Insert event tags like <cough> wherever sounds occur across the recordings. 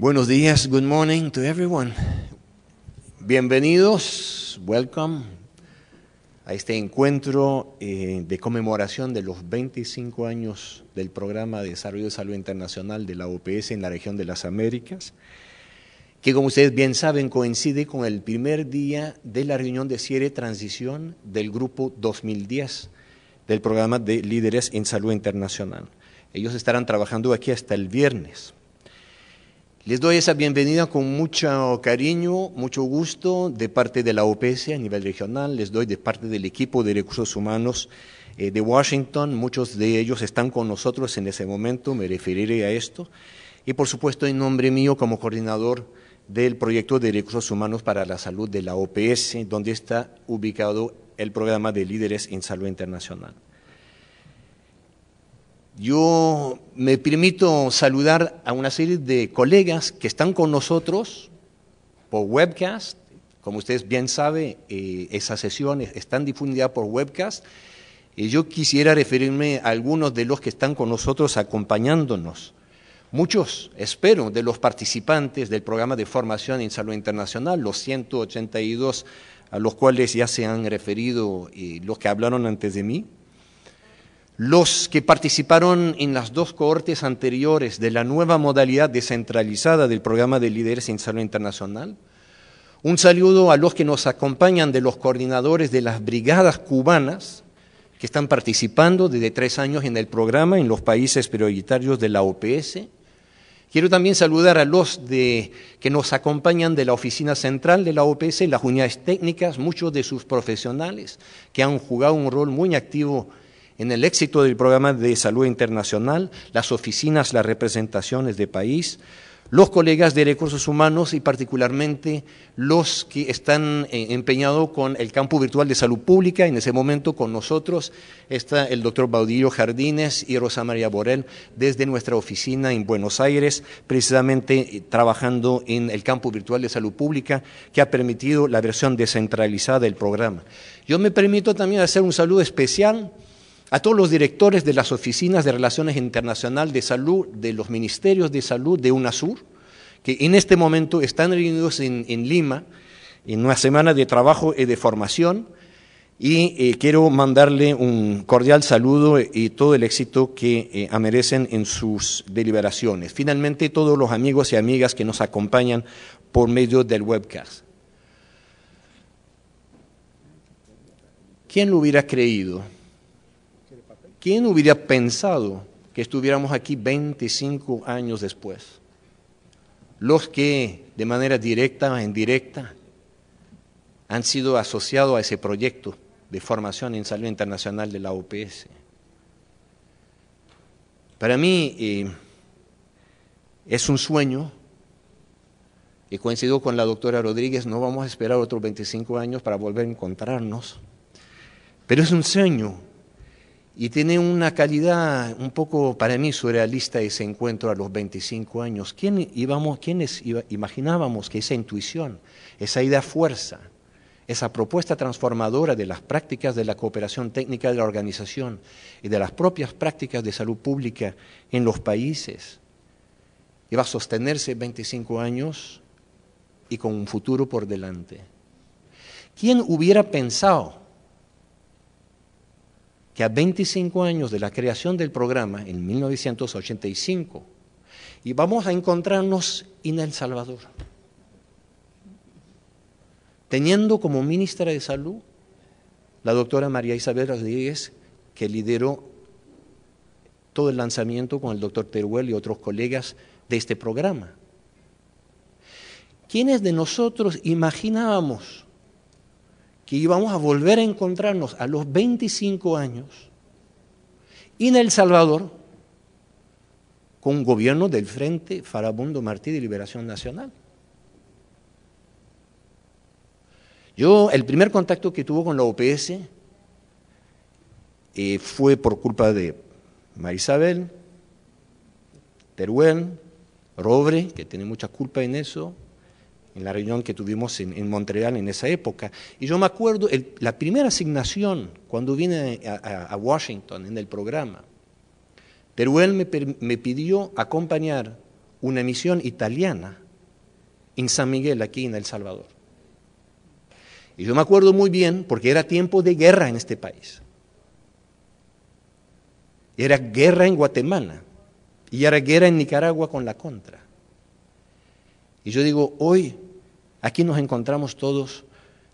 Buenos días, good morning to everyone. Bienvenidos, welcome a este encuentro eh, de conmemoración de los 25 años del Programa de Desarrollo de Salud Internacional de la OPS en la región de las Américas, que como ustedes bien saben coincide con el primer día de la reunión de cierre transición del Grupo 2010 del Programa de Líderes en Salud Internacional. Ellos estarán trabajando aquí hasta el viernes. Les doy esa bienvenida con mucho cariño, mucho gusto de parte de la OPS a nivel regional, les doy de parte del equipo de recursos humanos eh, de Washington, muchos de ellos están con nosotros en ese momento, me referiré a esto, y por supuesto en nombre mío como coordinador del proyecto de recursos humanos para la salud de la OPS, donde está ubicado el programa de líderes en salud internacional. Yo me permito saludar a una serie de colegas que están con nosotros por webcast. Como ustedes bien saben, eh, esas sesiones están difundidas por webcast. Y eh, yo quisiera referirme a algunos de los que están con nosotros acompañándonos. Muchos, espero, de los participantes del programa de formación en salud internacional, los 182 a los cuales ya se han referido eh, los que hablaron antes de mí, los que participaron en las dos cohortes anteriores de la nueva modalidad descentralizada del programa de líderes en salud internacional, un saludo a los que nos acompañan de los coordinadores de las brigadas cubanas que están participando desde tres años en el programa en los países prioritarios de la OPS. Quiero también saludar a los de, que nos acompañan de la oficina central de la OPS, las unidades técnicas, muchos de sus profesionales que han jugado un rol muy activo en el éxito del programa de salud internacional, las oficinas, las representaciones de país, los colegas de recursos humanos y particularmente los que están eh, empeñados con el campo virtual de salud pública. En ese momento con nosotros está el doctor Baudillo Jardines y Rosa María Borel desde nuestra oficina en Buenos Aires, precisamente eh, trabajando en el campo virtual de salud pública que ha permitido la versión descentralizada del programa. Yo me permito también hacer un saludo especial a todos los directores de las oficinas de Relaciones Internacionales de Salud, de los ministerios de salud de UNASUR, que en este momento están reunidos en, Lima, en una semana de trabajo y de formación, y eh, quiero mandarle un cordial saludo y todo el éxito que eh, merecen en sus deliberaciones. Finalmente, todos los amigos y amigas que nos acompañan por medio del webcast. ¿Quién lo hubiera creído? ¿Quién hubiera pensado que estuviéramos aquí 25 años después? Los que de manera directa o indirecta han sido asociados a ese proyecto de formación en salud internacional de la OPS. Para mí eh, es un sueño y coincido con la doctora Rodríguez, no vamos a esperar otros 25 años para volver a encontrarnos, pero es un sueño y tiene una calidad un poco, para mí, surrealista ese encuentro a los 25 años. ¿Quién íbamos, ¿Quiénes imaginábamos que esa intuición, esa idea fuerza, esa propuesta transformadora de las prácticas de la cooperación técnica de la organización y de las propias prácticas de salud pública en los países, iba a sostenerse 25 años y con un futuro por delante? ¿Quién hubiera pensado que a 25 años de la creación del programa, en 1985, y vamos a encontrarnos en El Salvador, teniendo como ministra de salud la doctora María Isabel Rodríguez, que lideró todo el lanzamiento con el doctor Teruel y otros colegas de este programa. ¿Quiénes de nosotros imaginábamos que íbamos a volver a encontrarnos a los 25 años en El Salvador con gobierno del Frente Farabundo Martí de Liberación Nacional. Yo, el primer contacto que tuvo con la OPS eh, fue por culpa de Marisabel, Teruel, Robre, que tiene mucha culpa en eso, en la reunión que tuvimos en, Montreal en esa época. Y yo me acuerdo, la primera asignación cuando vine a, Washington en el programa, pero me, me pidió acompañar una misión italiana en San Miguel, aquí en El Salvador. Y yo me acuerdo muy bien, porque era tiempo de guerra en este país. Era guerra en Guatemala y era guerra en Nicaragua con la contra. Y yo digo, hoy Aquí nos encontramos todos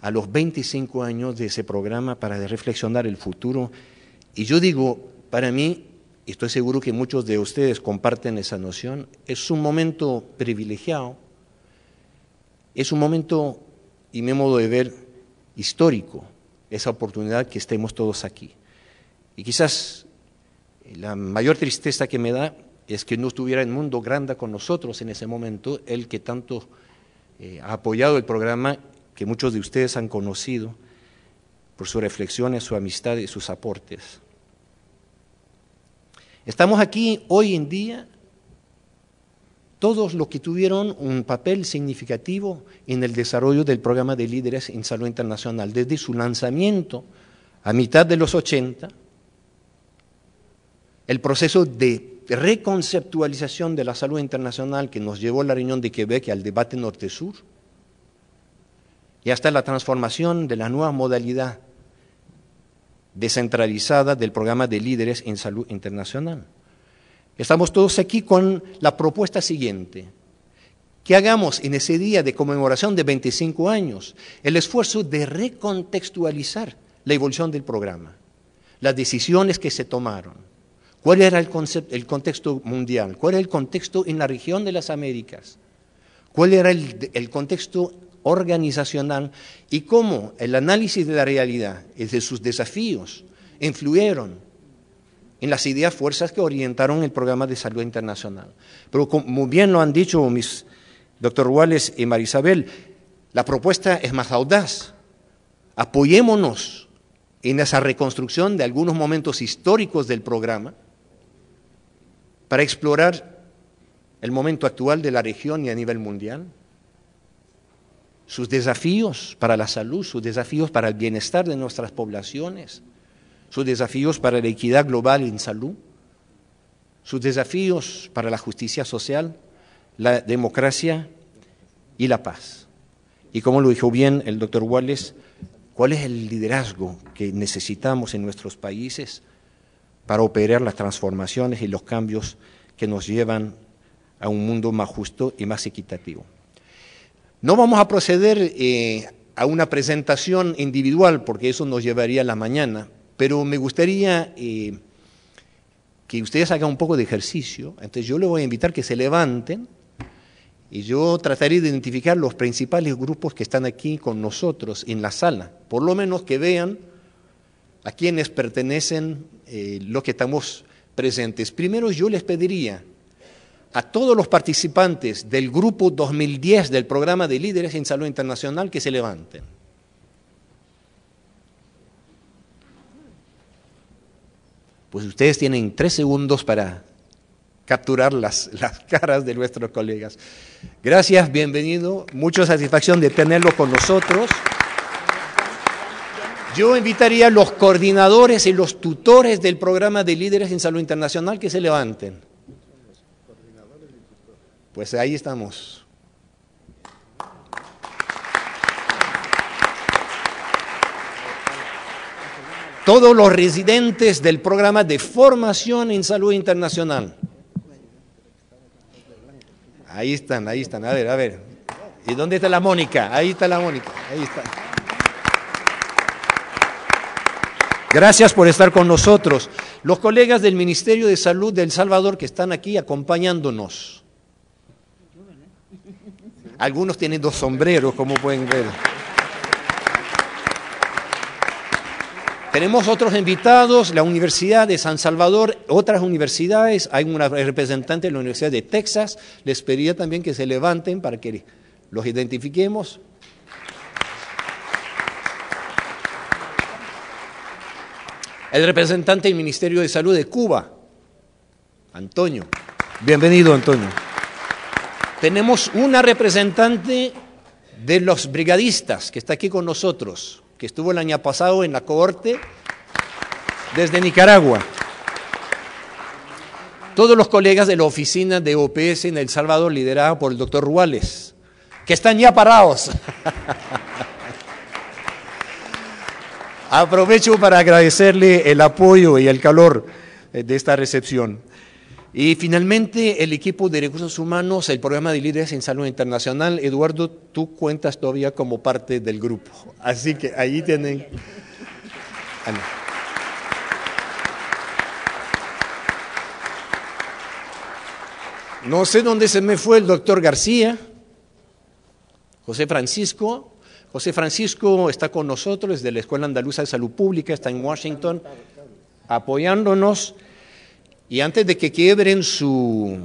a los 25 años de ese programa para reflexionar el futuro. Y yo digo, para mí, y estoy seguro que muchos de ustedes comparten esa noción, es un momento privilegiado, es un momento, y me modo de ver, histórico, esa oportunidad que estemos todos aquí. Y quizás eh, la mayor tristeza que me da es que no estuviera el mundo grande con nosotros en ese momento, el que tanto eh, ha apoyado el programa que muchos de ustedes han conocido por sus reflexiones, su amistad y sus aportes. Estamos aquí hoy en día todos los que tuvieron un papel significativo en el desarrollo del programa de líderes en salud internacional, desde su lanzamiento a mitad de los 80, el proceso de reconceptualización de la salud internacional que nos llevó a la reunión de Quebec al debate norte-sur, y hasta la transformación de la nueva modalidad descentralizada del programa de líderes en salud internacional. Estamos todos aquí con la propuesta siguiente. Que hagamos en ese día de conmemoración de 25 años el esfuerzo de recontextualizar la evolución del programa, las decisiones que se tomaron, ¿Cuál era el, concepto, el contexto mundial? ¿Cuál era el contexto en la región de las Américas? ¿Cuál era el, contexto organizacional? ¿Y cómo el análisis de la realidad y de sus desafíos influyeron en las ideas fuerzas que orientaron el programa de salud internacional? Pero como bien lo han dicho mis doctor Wallace y Marisabel, la propuesta es más audaz. Apoyémonos en esa reconstrucción de algunos momentos históricos del programa para explorar el momento actual de la región y a nivel mundial, sus desafíos para la salud, sus desafíos para el bienestar de nuestras poblaciones, sus desafíos para la equidad global en salud, sus desafíos para la justicia social, la democracia y la paz. Y como lo dijo bien el doctor Wallace, ¿cuál es el liderazgo que necesitamos en nuestros países? para operar las transformaciones y los cambios que nos llevan a un mundo más justo y más equitativo. No vamos a proceder eh, a una presentación individual, porque eso nos llevaría a la mañana, pero me gustaría eh, que ustedes hagan un poco de ejercicio. Entonces yo les voy a invitar que se levanten y yo trataré de identificar los principales grupos que están aquí con nosotros en la sala, por lo menos que vean a quienes pertenecen eh, los que estamos presentes. Primero yo les pediría a todos los participantes del grupo 2010 del programa de líderes en salud internacional que se levanten. Pues ustedes tienen tres segundos para capturar las, las caras de nuestros colegas. Gracias, bienvenido, mucha satisfacción de tenerlo con nosotros. Yo invitaría a los coordinadores y los tutores del programa de líderes en salud internacional que se levanten. Pues ahí estamos. Todos los residentes del programa de formación en salud internacional. Ahí están, ahí están. A ver, a ver. ¿Y dónde está la Mónica? Ahí está la Mónica. Ahí está. Gracias por estar con nosotros. Los colegas del Ministerio de Salud de El Salvador que están aquí acompañándonos. Algunos tienen dos sombreros, como pueden ver. Tenemos otros invitados, la Universidad de San Salvador, otras universidades, hay una representante de la Universidad de Texas, les pediría también que se levanten para que los identifiquemos. el representante del Ministerio de Salud de Cuba, Antonio. Bienvenido, Antonio. Tenemos una representante de los brigadistas que está aquí con nosotros, que estuvo el año pasado en la cohorte desde Nicaragua. Todos los colegas de la oficina de OPS en El Salvador, liderada por el doctor Ruales, que están ya parados. <laughs> Aprovecho para agradecerle el apoyo y el calor eh, de esta recepción. Y finalmente, el equipo de recursos humanos, el programa de líderes en salud internacional. Eduardo, tú cuentas todavía como parte del grupo. Así que ahí tienen. No sé dónde se me fue el doctor García, José Francisco, José Francisco está con nosotros desde la Escuela Andaluza de Salud Pública, está en Washington, apoyándonos. Y antes de que quiebren su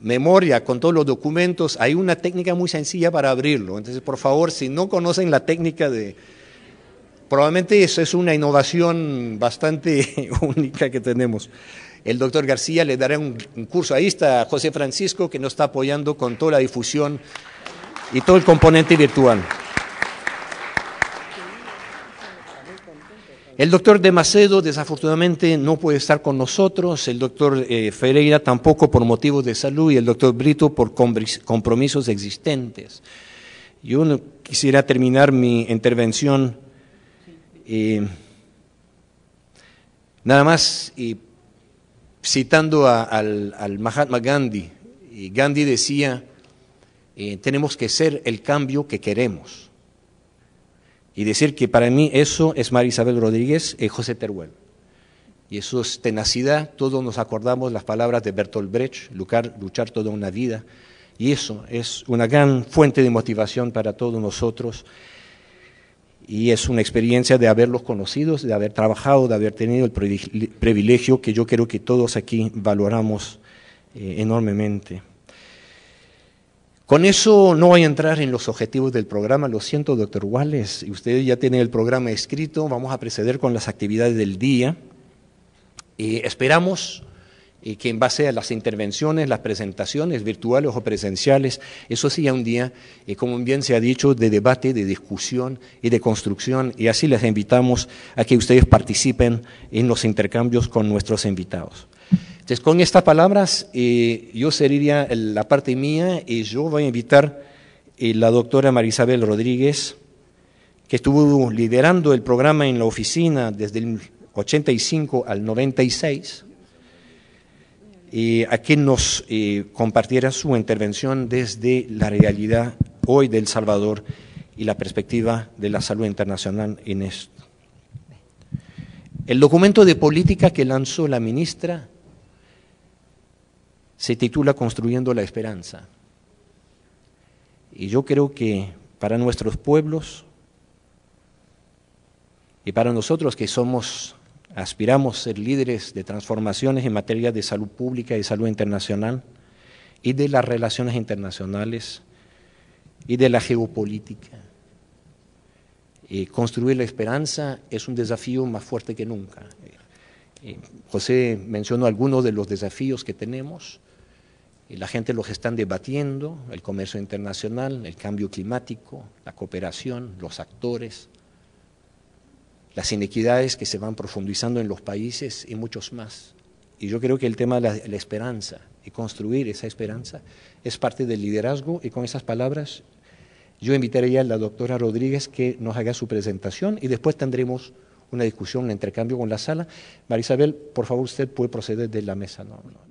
memoria con todos los documentos, hay una técnica muy sencilla para abrirlo. Entonces, por favor, si no conocen la técnica de... Probablemente eso es una innovación bastante <laughs> única que tenemos. El doctor García le dará un, un curso. Ahí está José Francisco, que nos está apoyando con toda la difusión y todo el componente virtual. El doctor de Macedo desafortunadamente no puede estar con nosotros, el doctor eh, Ferreira tampoco por motivos de salud y el doctor Brito por compromisos existentes. Yo no quisiera terminar mi intervención eh, nada más citando al, al, Mahatma Gandhi. Gandhi decía, eh, tenemos que ser el cambio que queremos y decir que para mí eso es María Isabel Rodríguez y eh, José Teruel. Y eso es tenacidad, todos nos acordamos las palabras de Bertolt Brecht, luchar, toda una vida. Y eso es una gran fuente de motivación para todos nosotros. Y es una experiencia de haberlos conocido, de haber trabajado, de haber tenido el privilegio que yo creo que todos aquí valoramos eh, enormemente. Con eso no voy a entrar en los objetivos del programa, lo siento, doctor Y ustedes ya tienen el programa escrito, vamos a proceder con las actividades del día. y esperamos eh, que en base a las intervenciones, las presentaciones virtuales o presenciales, eso sea un día, eh, como bien se ha dicho, de debate, de discusión y de construcción, y así les invitamos a que ustedes participen en los intercambios con nuestros invitados. Entonces, con estas palabras, eh, yo sería la parte mía y yo voy a invitar eh, la doctora Marisabel Rodríguez, que estuvo liderando el programa en la oficina desde el 85 al 96, a que nos eh, compartiera su intervención desde la realidad hoy del Salvador y la perspectiva de la salud internacional en esto. El documento de política que lanzó la ministra se titula Construyendo la Esperanza. Y yo creo que para nuestros pueblos y para nosotros que somos, aspiramos a ser líderes de transformaciones en materia de salud pública y salud internacional y de las relaciones internacionales y de la geopolítica. Y construir la esperanza es un desafío más fuerte que nunca. Eh, José mencionó algunos de los desafíos que tenemos y la gente los están debatiendo, el comercio internacional, el cambio climático, la cooperación, los actores, las inequidades que se van profundizando en los países y muchos más. Y yo creo que el tema de la, esperanza y construir esa esperanza es parte del liderazgo y con esas palabras yo invitaría a la doctora Rodríguez que nos haga su presentación y después tendremos una discusión, un intercambio con la sala. Marisabel, por favor, usted puede proceder de la mesa. ¿no?